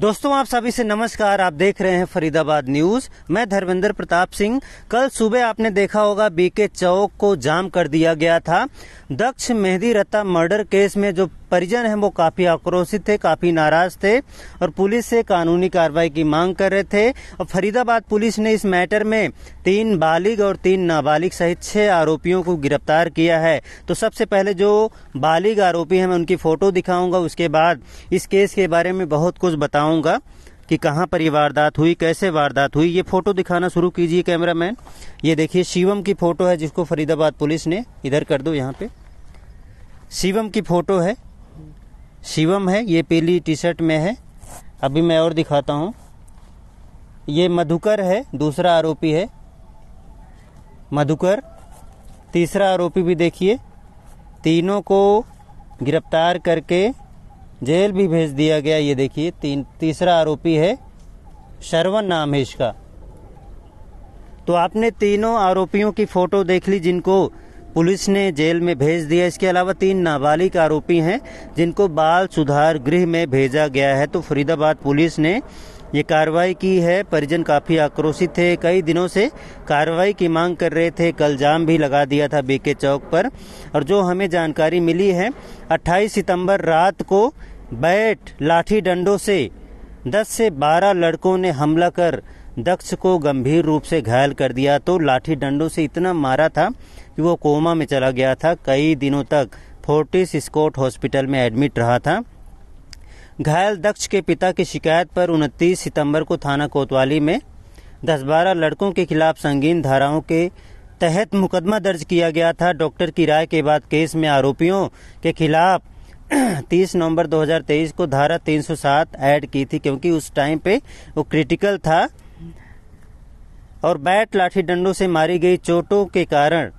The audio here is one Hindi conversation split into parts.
दोस्तों आप सभी से नमस्कार आप देख रहे हैं फरीदाबाद न्यूज मैं धर्मेंद्र प्रताप सिंह कल सुबह आपने देखा होगा बीके चौक को जाम कर दिया गया था Daksh Mehdiratta murder case में जो परिजन हैं वो काफी आक्रोशित थे काफी नाराज थे और पुलिस से कानूनी कार्रवाई की मांग कर रहे थे और फरीदाबाद पुलिस ने इस मैटर में तीन बालिग और तीन नाबालिग सहित छह आरोपियों को गिरफ्तार किया है तो सबसे पहले जो बालिग आरोपी है मैं उनकी फोटो दिखाऊंगा उसके बाद इस केस के बारे में बहुत कुछ बताऊंगा कि कहाँ पर ये वारदात हुई कैसे वारदात हुई ये फोटो दिखाना शुरू कीजिए कैमरामैन ये देखिए शिवम की फोटो है जिसको फरीदाबाद पुलिस ने इधर कर दो यहाँ पे शिवम की फोटो है शिवम है ये पीली टी शर्ट में है अभी मैं और दिखाता हूँ ये मधुकर है दूसरा आरोपी है मधुकर तीसरा आरोपी भी देखिए तीनों को गिरफ्तार करके जेल भी भेज दिया गया ये देखिए तीन तीसरा आरोपी है शरवन नाम है इसका तो आपने तीनों आरोपियों की फोटो देख ली जिनको पुलिस ने जेल में भेज दिया इसके अलावा तीन नाबालिग आरोपी हैं जिनको बाल सुधार गृह में भेजा गया है तो फरीदाबाद पुलिस ने ये कार्रवाई की है परिजन काफी आक्रोशित थे कई दिनों से कार्रवाई की मांग कर रहे थे कल जाम भी लगा दिया था बीके चौक पर और जो हमें जानकारी मिली है 28 सितंबर रात को बैट लाठी डंडों से 10 से 12 लड़कों ने हमला कर दक्ष को गंभीर रूप से घायल कर दिया तो लाठी डंडों से इतना मारा था कि वो कोमा में चला गया था कई दिनों तक फोर्टिस स्कॉट हॉस्पिटल में एडमिट रहा था घायल दक्ष के पिता की शिकायत पर 29 सितंबर को थाना कोतवाली में 10-12 लड़कों के खिलाफ संगीन धाराओं के तहत मुकदमा दर्ज किया गया था डॉक्टर की राय के बाद केस में आरोपियों के खिलाफ 30 नवंबर 2023 को धारा 307 ऐड की थी क्योंकि उस टाइम पे वो क्रिटिकल था और बैट लाठी डंडों से मारी गई चोटों के कारण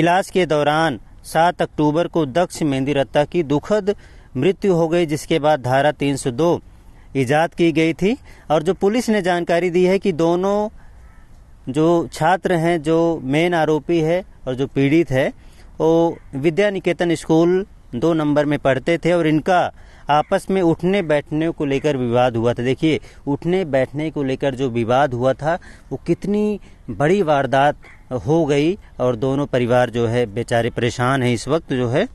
इलाज के दौरान 7 अक्टूबर को दक्ष मेहंदी रत्ता की दुखद मृत्यु हो गई जिसके बाद धारा 302 ईजाद की गई थी और जो पुलिस ने जानकारी दी है कि दोनों जो छात्र हैं जो मेन आरोपी है और जो पीड़ित है वो विद्या निकेतन स्कूल दो नंबर में पढ़ते थे और इनका आपस में उठने बैठने को लेकर विवाद हुआ था देखिए उठने बैठने को लेकर जो विवाद हुआ था वो कितनी बड़ी वारदात हो गई और दोनों परिवार जो है बेचारे परेशान हैं इस वक्त जो है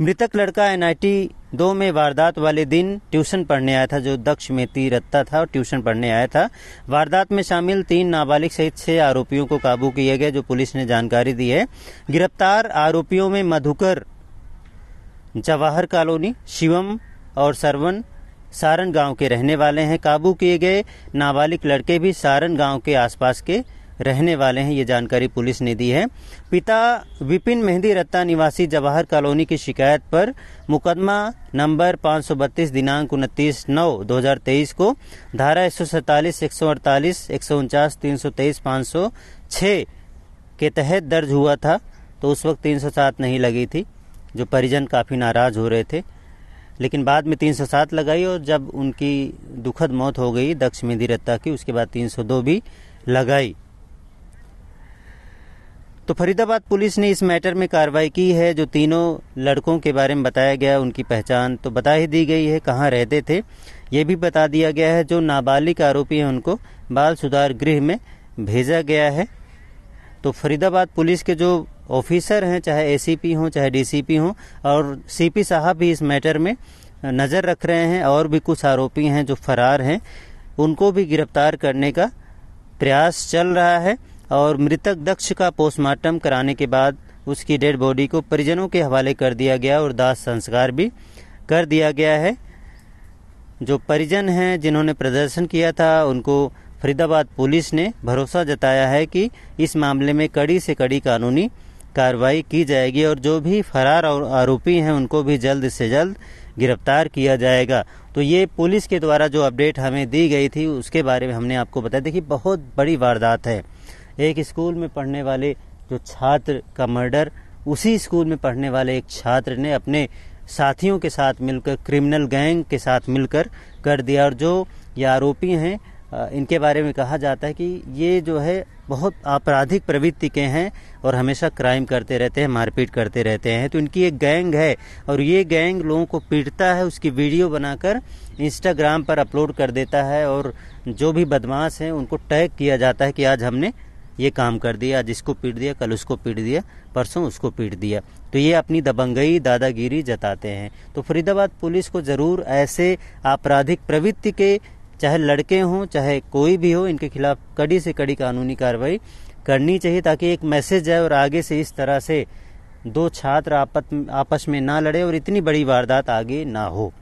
मृतक लड़का एनआईटी दो में वारदात वाले दिन ट्यूशन पढ़ने आया था जो दक्ष ती रत्ता था और ट्यूशन पढ़ने आया था वारदात में शामिल तीन नाबालिग सहित छह आरोपियों को काबू किया गया जो पुलिस ने जानकारी दी है गिरफ्तार आरोपियों में मधुकर जवाहर कॉलोनी शिवम और सरवन सारण गांव के रहने वाले हैं काबू किए गए नाबालिग लड़के भी सारण गांव के आसपास के रहने वाले हैं ये जानकारी पुलिस ने दी है पिता विपिन मेहंदी रत्ता निवासी जवाहर कॉलोनी की शिकायत पर मुकदमा नंबर 532 दिनांक उनतीस नौ दो को धारा एक सौ सैतालीस एक सौ अड़तालीस एक सौ उनचास तीन सौ तेईस पाँच सौ छः के तहत दर्ज हुआ था तो उस वक्त 307 नहीं लगी थी जो परिजन काफ़ी नाराज़ हो रहे थे लेकिन बाद में 307 लगाई और जब उनकी दुखद मौत हो गई दक्ष मेदी रत्ता की उसके बाद 302 भी लगाई तो फरीदाबाद पुलिस ने इस मैटर में कार्रवाई की है जो तीनों लड़कों के बारे में बताया गया उनकी पहचान तो बता ही दी गई है कहाँ रहते थे ये भी बता दिया गया है जो नाबालिग आरोपी हैं उनको बाल सुधार गृह में भेजा गया है तो फरीदाबाद पुलिस के जो ऑफिसर हैं चाहे एसीपी हों चाहे डीसीपी हों और सीपी साहब भी इस मैटर में नज़र रख रहे हैं और भी कुछ आरोपी हैं जो फरार हैं उनको भी गिरफ्तार करने का प्रयास चल रहा है और मृतक दक्ष का पोस्टमार्टम कराने के बाद उसकी डेड बॉडी को परिजनों के हवाले कर दिया गया और दाह संस्कार भी कर दिया गया है जो परिजन हैं जिन्होंने प्रदर्शन किया था उनको फरीदाबाद पुलिस ने भरोसा जताया है कि इस मामले में कड़ी से कड़ी कानूनी कार्रवाई की जाएगी और जो भी फरार और आरोपी हैं उनको भी जल्द से जल्द गिरफ्तार किया जाएगा तो ये पुलिस के द्वारा जो अपडेट हमें दी गई थी उसके बारे में हमने आपको बताया देखिए बहुत बड़ी वारदात है एक स्कूल में पढ़ने वाले जो छात्र का मर्डर उसी स्कूल में पढ़ने वाले एक छात्र ने अपने साथियों के साथ मिलकर क्रिमिनल गैंग के साथ मिलकर कर दिया और जो ये आरोपी हैं इनके बारे में कहा जाता है कि ये जो है बहुत आपराधिक प्रवृत्ति के हैं और हमेशा क्राइम करते रहते हैं मारपीट करते रहते हैं तो इनकी एक गैंग है और ये गैंग लोगों को पीटता है उसकी वीडियो बनाकर इंस्टाग्राम पर अपलोड कर देता है और जो भी बदमाश हैं उनको टैग किया जाता है कि आज हमने ये काम कर दिया आज इसको पीट दिया कल उसको पीट दिया परसों उसको पीट दिया तो ये अपनी दबंगई दादागिरी जताते हैं तो फरीदाबाद पुलिस को ज़रूर ऐसे आपराधिक प्रवृत्ति के चाहे लड़के हों चाहे कोई भी हो इनके खिलाफ कड़ी से कड़ी कानूनी कार्रवाई करनी चाहिए ताकि एक मैसेज जाए और आगे से इस तरह से दो छात्र आपत आपस में ना लड़े और इतनी बड़ी वारदात आगे ना हो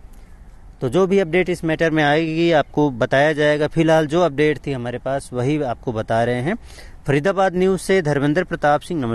तो जो भी अपडेट इस मैटर में आएगी आपको बताया जाएगा फिलहाल जो अपडेट थी हमारे पास वही आपको बता रहे हैं फरीदाबाद न्यूज़ से धर्मेंद्र प्रताप सिंह नमस्कार